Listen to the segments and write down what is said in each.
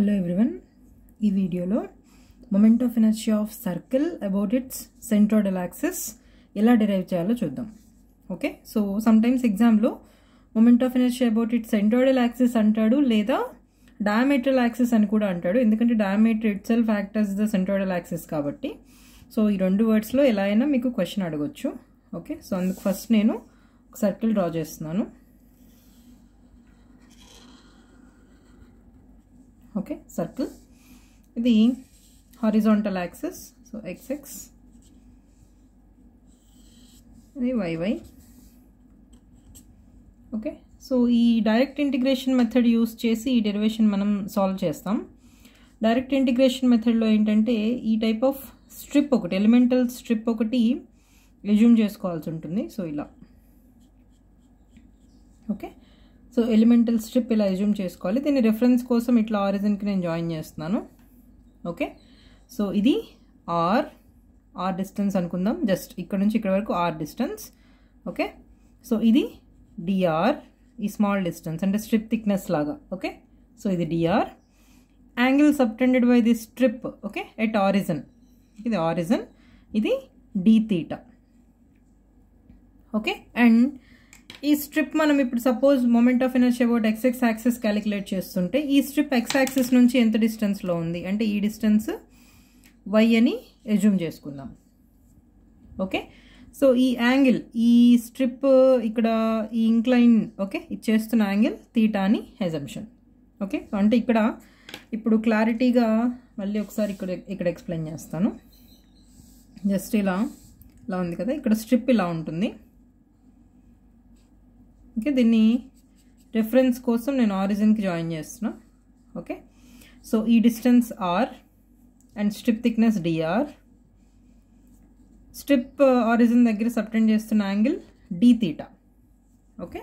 hello everyone ఈ వీడియోలో moment of energy of circle about its centroidal axis ఎలా derive చేయాలో చూద్దాం ఓకే సో సమ్టైమ్స్ ఎగ్జామ్లో moment of energy about its centroidal axis అంటాడు లేదా డయామెట్రల్ యాక్సిస్ అని కూడా అంటాడు ఎందుకంటే diameter itself acts the centroidal axis కాబట్టి సో ఈ రెండు వర్డ్స్లో ఎలా అయినా మీకు క్వశ్చన్ అడగచ్చు ఓకే సో అందుకు ఫస్ట్ నేను సర్కిల్ డ్రా చేస్తున్నాను ఓకే సర్కిల్ ఇది horizontal axis so X X ఇది వైవై ఓకే సో ఈ డైరెక్ట్ ఇంటిగ్రేషన్ మెథడ్ యూస్ చేసి ఈ డెరివేషన్ మనం సాల్వ్ చేస్తాం డైరెక్ట్ ఇంటిగ్రేషన్ మెథడ్లో ఏంటంటే ఈ టైప్ ఆఫ్ స్ట్రిప్ ఒకటి ఎలిమెంటల్ స్ట్రిప్ ఒకటి రెజ్యూమ్ చేసుకోవాల్సి ఉంటుంది సో ఇలా ఓకే సో ఎలిమెంటల్ స్ట్రిప్ ఇలా ఎజ్యూమ్ చేసుకోవాలి దీని రెఫరెన్స్ కోసం ఇట్లా ఆరిజిన్కి నేను జాయిన్ చేస్తున్నాను ఓకే సో ఇది ఆర్ ఆర్ డిస్టెన్స్ అనుకుందాం జస్ట్ ఇక్కడ నుంచి ఇక్కడ వరకు ఆర్ డిస్టెన్స్ ఓకే సో ఇది డిఆర్ ఈ స్మాల్ డిస్టెన్స్ అంటే స్ట్రిప్ థిక్నెస్ లాగా ఓకే సో ఇది D R angle subtended by the strip okay at origin ఇది ఆరిజన్ ఇది డి తీటా ఓకే అండ్ ఈ స్ట్రిప్ మనం ఇప్పుడు suppose moment of energy about X X axis calculate చేస్తుంటే ఈ స్ట్రిప్ ఎక్స్ యాక్సెస్ నుంచి ఎంత డిస్టెన్స్లో ఉంది అంటే ఈ డిస్టెన్స్ వై అని ఎజ్యూమ్ చేసుకుందాం ఓకే సో ఈ యాంగిల్ ఈ స్ట్రిప్ ఇక్కడ ఈ ఇంక్లైన్ ఓకే ఇది చేస్తున్న యాంగిల్ తీటా అని హెజంషన్ ఓకే అంటే ఇక్కడ ఇప్పుడు క్లారిటీగా మళ్ళీ ఒకసారి ఇక్కడ ఇక్కడ ఎక్స్ప్లెయిన్ చేస్తాను జస్ట్ ఇలా ఇలా ఉంది కదా ఇక్కడ స్ట్రిప్ ఇలా ఉంటుంది కి దిని రిఫరెన్స్ కోసం నేను హొరిజన్ కి జాయిన్ చేస్తున్నా ఓకే సో ఈ distance R and strip thickness DR strip origin దగ్గర సబ్టెండ్ చేస్తున్న angle d θ okay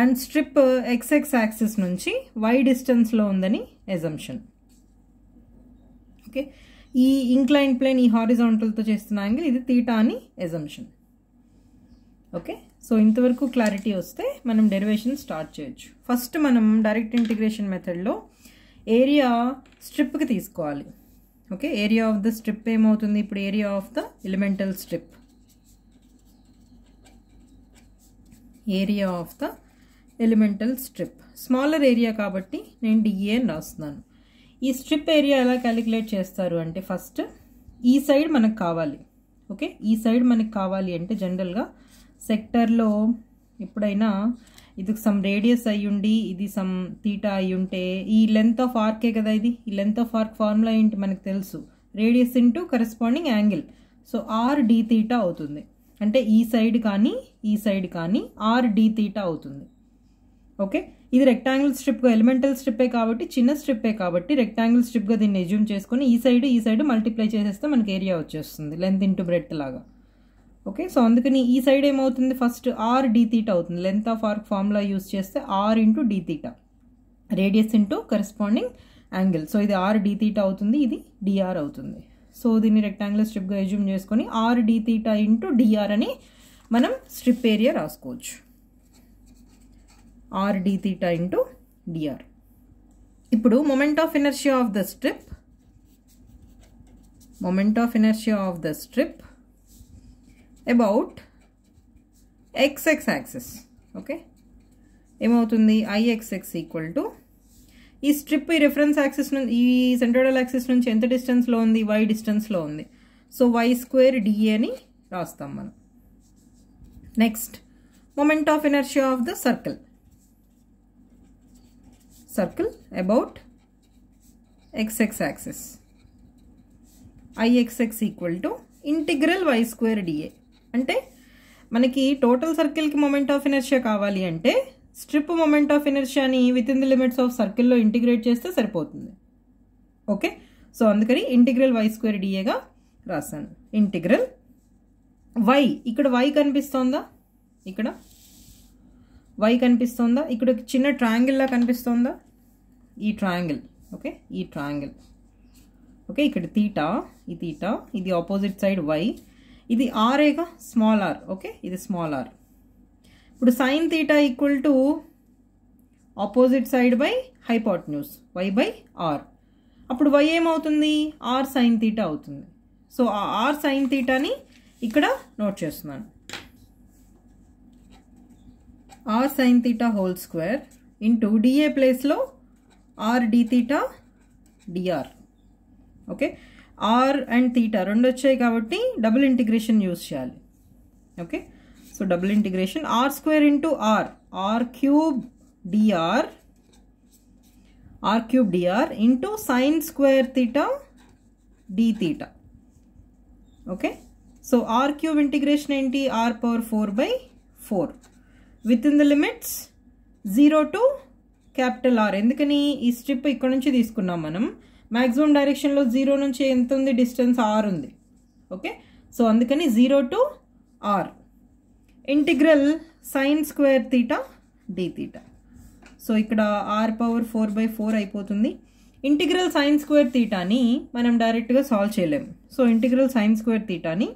and strip x x axis నుంచి y డిస్టెన్స్ లో ఉందని అసెంప్షన్ ఓకే ఈ ఇంక్లైన్ ప్లేన్ ఈ హొరిజంటల్ తో చేస్తున్నా angle ఇది θ అని అసెంప్షన్ ఓకే సో ఇంతవరకు క్లారిటీ వస్తే మనం డెరివేషన్ స్టార్ట్ చేయొచ్చు ఫస్ట్ మనం డైరెక్ట్ ఇంటిగ్రేషన్ మెథడ్లో ఏరియా స్ట్రిప్కి తీసుకోవాలి okay area of the strip ఏమవుతుంది ఇప్పుడు area of the elemental strip area of the elemental strip smaller area కాబట్టి నేను డిఏ e అని రాస్తున్నాను ఈ స్ట్రిప్ ఏరియా ఎలా క్యాలిక్యులేట్ చేస్తారు అంటే ఫస్ట్ ఈ సైడ్ మనకు కావాలి ఓకే ఈ సైడ్ మనకు కావాలి అంటే జనరల్గా సెక్టర్లో ఎప్పుడైనా ఇది సమ్ రేడియస్ అయ్యుండి ఇది సమ్ అయి అయ్యుంటే ఈ లెంత్ ఆఫ్ ఆర్కే కదా ఇది ఈ లెంత్ ఆఫ్ ఆర్క్ ఫార్ములా ఏంటి మనకు తెలుసు radius into corresponding angle so R D theta అవుతుంది అంటే ఈ సైడ్ కానీ ఈ సైడ్ కానీ ఆర్ డి తీట అవుతుంది ఓకే ఇది రెక్టాంగిల్ స్ట్రిప్గా ఎలిమెంటల్ స్ట్రిప్పే కాబట్టి చిన్న స్ట్రిప్పే కాబట్టి రెక్టాంగిల్ స్ట్రిప్గా దీన్ని ఎజ్యూమ్ చేసుకొని ఈ సైడ్ ఈ సైడ్ మల్టిప్లై చేసేస్తే మనకి ఏరియా వచ్చేస్తుంది లెంత్ ఇంటూ బ్రెడ్ లాగా ఓకే సో అందుకని ఈ సైడ్ ఏమవుతుంది ఫస్ట్ ఆర్ డి తీటా అవుతుంది length of arc formula use చేస్తే R into D theta radius into corresponding angle so ఇది ఆర్ డి తీటా అవుతుంది ఇది డిఆర్ అవుతుంది సో దీన్ని రెక్టాంగులర్ స్ట్రిప్గా ఎజ్యూమ్ చేసుకొని R D theta into D R అని మనం స్ట్రిప్ ఏరియా రాసుకోవచ్చు R D theta into D R ఇప్పుడు moment of inertia of the strip moment of inertia of the strip about X X axis okay ఏమవుతుంది I X X equal to ఈ strip ఈ reference axis నుంచి ఈ centroidal access నుంచి ఎంత డిస్టెన్స్లో ఉంది వై డిస్టెన్స్లో ఉంది సో వై స్క్వేర్ డిఏ అని రాస్తాం మనం next moment of inertia of the circle circle about X X axis I X X equal to integral Y square D A అంటే మనకి టోటల్ సర్కిల్కి మొమెంట్ ఆఫ్ ఇనర్షియా కావాలి అంటే స్ట్రిప్ మొమెంట్ ఆఫ్ ఎనర్షియాని within the limits of సర్కిల్లో ఇంటిగ్రేట్ చేస్తే సరిపోతుంది okay so అందుకని ఇంటిగ్రల్ వై స్క్వేర్ డిఏగా రాశాను ఇంటిగ్రల్ వై ఇక్కడ వై కనిపిస్తోందా ఇక్కడ వై కనిపిస్తోందా ఇక్కడ చిన్న ట్రాంగిల్లా కనిపిస్తోందా ఈ ట్రాంగిల్ ఓకే ఈ ట్రాంగిల్ ఓకే ఇక్కడ తీటా ఈ తీటా ఇది ఆపోజిట్ సైడ్ వై ఇది ఆరేగా స్మాల్ ఆర్ ఓకే ఇది స్మాల్ ఆర్ ఇప్పుడు sine theta equal to opposite side by hypotenuse Y by R అప్పుడు వై ఏమవుతుంది ఆర్ సైన్ థీటా అవుతుంది సో ఆ ఆర్ సైన్ థీటాని ఇక్కడ నోట్ చేస్తున్నాను R sine theta whole square into D A ప్లేస్లో R D theta D R okay R and theta రెండు వచ్చాయి కాబట్టి డబుల్ ఇంటిగ్రేషన్ యూజ్ చేయాలి okay so double integration R square into R R cube D R R cube D R into sine square theta D theta okay so R cube integration ఏంటి R power four by four with in the limits zero to capital R ఎందుకని ఈ strip ఇక్కడ నుంచి తీసుకున్నాం మనం maximum డైరెక్షన్లో zero నుంచి ఎంత ఉంది డిస్టెన్స్ ఆర్ ఉంది ఓకే సో అందుకని zero to R integral sine square theta D theta so ఇక్కడ R power four by four అయిపోతుంది ఇంటిగ్రల్ సైన్ స్క్వేర్ తీటాని మనం డైరెక్ట్గా సాల్వ్ చేయలేము సో ఇంటిగ్రల్ సైన్ స్క్వేర్ తీటాని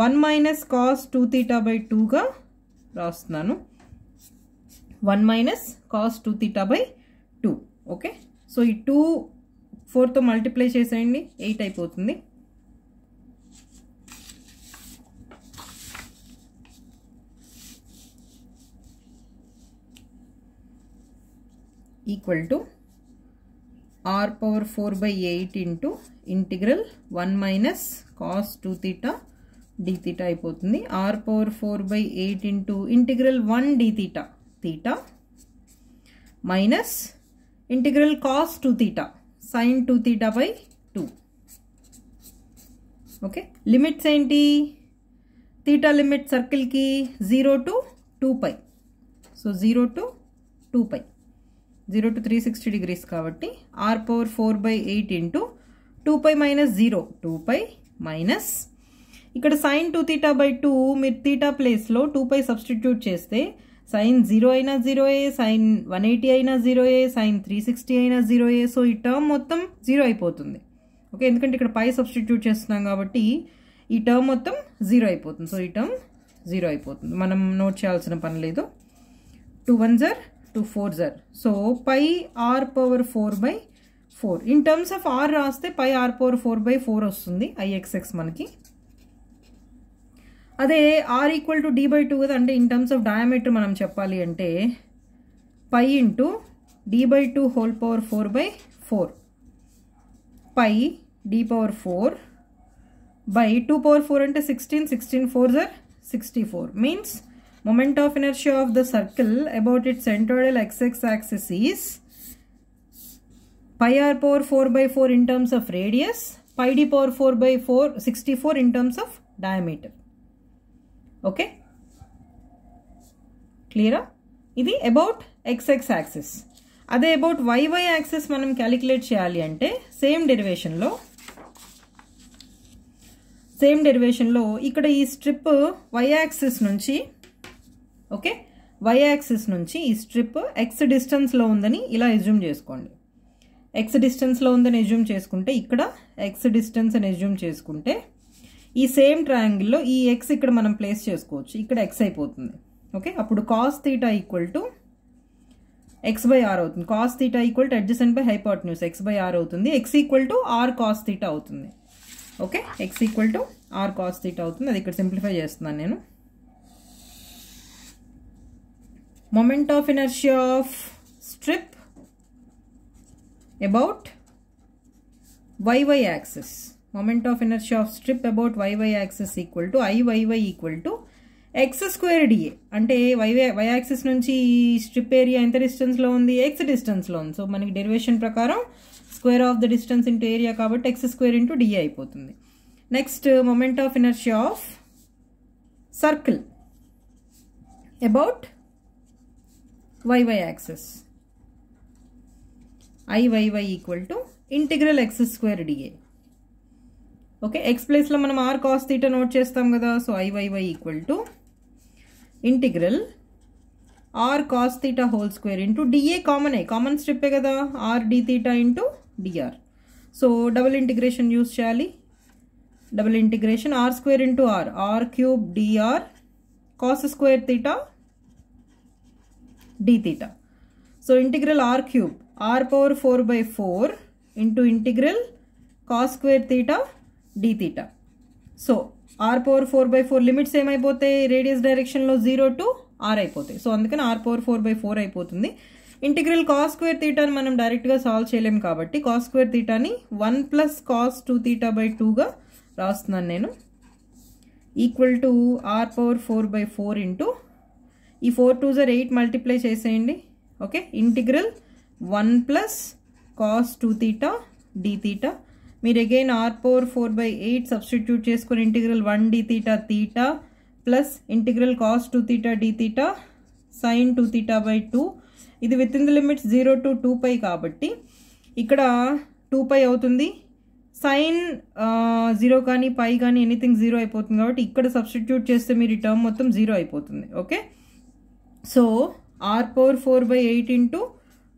one minus cos two theta by టూగా రాస్తున్నాను one minus cos two theta by two okay so ఈ టూ 4 తో మల్టిప్లై చేసాయండి 8 అయిపోతుంది = r ^ 4 / 8 * इंटीग्रल 1 - cos 2 θ d θ అయిపోతుంది r ^ 4 / 8 * integral 1 d θ θ - integral cos 2 θ sine two theta by two okay limits ఏంటి theta limit సర్కిల్కి zero to two pi so zero to two pi zero to three sixty degrees కాబట్టి R power four by eight into two pi minus zero two pi minus ఇక్కడ sine two theta by two మీరు theta ప్లేస్లో two pi substitute చేస్తే sine zero అయినా జీరోయే sign one eighty అయినా జీరోయే sign three sixty అయినా జీరోయే so ఈ term మొత్తం జీరో అయిపోతుంది ఓకే ఎందుకంటే ఇక్కడ పై సబ్స్టిట్యూట్ చేస్తున్నాం కాబట్టి ఈ టర్మ్ మొత్తం జీరో అయిపోతుంది సో ఈ టర్మ్ జీరో అయిపోతుంది మనం నోట్ చేయాల్సిన పని లేదు టూ వన్ జర్ టూ ఫోర్ జర్ so pi R power four by four in terms of R రాస్తే pi R power four by four వస్తుంది ఐఎక్స్ఎక్స్ మనకి अदे r equal to d by 2 अंटे in terms of diameter मनम चप्पाली अंटे pi into d by 2 whole power 4 by 4 pi d power 4 by 2 power 4 अंटे 16 16 4 जर 64 means moment of inertia of the circle about its centroidal x axis is pi r power 4 by 4 in terms of radius pi d power 4 by 4 64 in terms of diameter okay క్లియరా ఇది about X X axis అదే about Y Y axis మనం calculate చేయాలి అంటే same డెరివేషన్లో same డెరివేషన్లో ఇక్కడ ఈ స్ట్రిప్ వై యాక్సెస్ నుంచి ఓకే వై యాక్సెస్ నుంచి ఈ స్ట్రిప్ ఎక్స్ డిస్టెన్స్లో ఉందని ఇలా ఎజ్యూమ్ చేసుకోండి ఎక్స్ డిస్టెన్స్లో ఉందని ఎజ్యూమ్ చేసుకుంటే ఇక్కడ ఎక్స్ డిస్టెన్స్ అని ఎజ్యూమ్ చేసుకుంటే ఈ సేమ్ ట్రయాంగిల్లో ఈ ఎక్స్ ఇక్కడ మనం ప్లేస్ చేసుకోవచ్చు ఇక్కడ ఎక్స్ అయిపోతుంది ఓకే అప్పుడు cos theta equal to X by R అవుతుంది cos theta equal to adjacent by hypotenuse X by R అవుతుంది X equal to R cos theta అవుతుంది okay X equal to R cos theta అవుతుంది అది ఇక్కడ simplify చేస్తున్నాను నేను moment of inertia of strip about Y Y axis of of of strip about Y Y axis equal equal I Y Y equal to X square D A అంటే YY why axis నుంచి strip area ఎంత డిస్టెన్స్లో ఉంది ఎక్స్ డిస్టెన్స్లో ఉంది so మనకి derivation ప్రకారం square of the distance into area కాబట్టి ఎక్స్ స్క్వేర్ ఇంటూ డిఏ అయిపోతుంది next moment of energy of circle about Y Y I I Y Y equal to integral X square D A okay X ప్లేస్లో మనం R cos theta note చేస్తాం కదా so I Y Y equal to integral R cos theta whole square into D A common a common స్టెప్పే కదా R D theta into D R so double integration use చేయాలి double integration R square into R R cube D R cos square theta D theta so integral R cube R power four by four into integral cos square theta D theta so R power four by four limits ఏమైపోతాయి radius డైరెక్షన్లో zero to R అయిపోతాయి so అందుకని R power four by four అయిపోతుంది integral cos square తీటాని మనం డైరెక్ట్గా solve చేయలేం కాబట్టి కాస్ స్క్వేర్ తీటాని one plus cos two theta by టూగా రాస్తున్నాను నేను equal to R power four by four into ఈ ఫోర్ టూ జర్ ఎయిట్ మల్టిప్లై చేసేయండి okay integral one plus cos two theta D theta మీరు again R four four by eight substitute చేసుకుని integral one D theta theta plus integral cos two theta D theta sine two theta by two ఇది with in the limits zero to two pi కాబట్టి ఇక్కడ two pi అవుతుంది sine zero కానీ పై కానీ anything zero అయిపోతుంది కాబట్టి ఇక్కడ substitute చేస్తే మీరు ఈ టర్మ్ మొత్తం జీరో అయిపోతుంది okay so R power four by eight into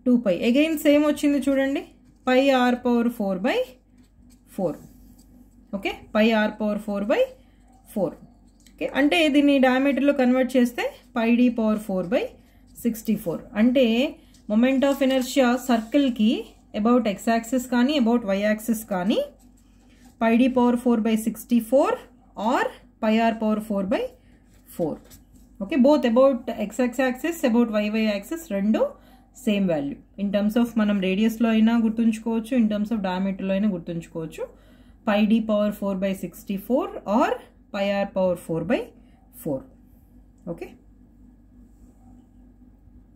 two pi again same వచ్చింది చూడండి pi R power four by four okay pi R power four by four okay అంటే దీన్ని డయామీటర్లో కన్వర్ట్ చేస్తే pi D power four by sixty four అంటే moment of inertia సర్కిల్కి about X axis కానీ about Y axis కానీ pi D power four by sixty four R pi R power four by four okay both about X X axis about Y Y axis రెండు same value in terms of మనం రేడియస్లో అయినా గుర్తుంచుకోవచ్చు in terms of డయామీటర్లో అయినా గుర్తుంచుకోవచ్చు pi D power four by sixty four R pi R power four by four okay